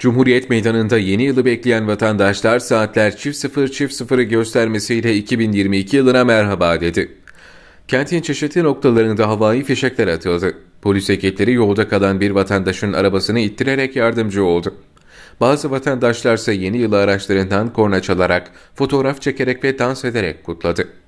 Cumhuriyet Meydanı'nda yeni yılı bekleyen vatandaşlar saatler çift sıfır çift sıfırı göstermesiyle 2022 yılına merhaba dedi. Kentin çeşitli noktalarında havai fişekler atıldı. Polis ekipleri yolda kalan bir vatandaşın arabasını ittirerek yardımcı oldu. Bazı vatandaşlarsa yeni yılı araçlarından korna çalarak, fotoğraf çekerek ve dans ederek kutladı.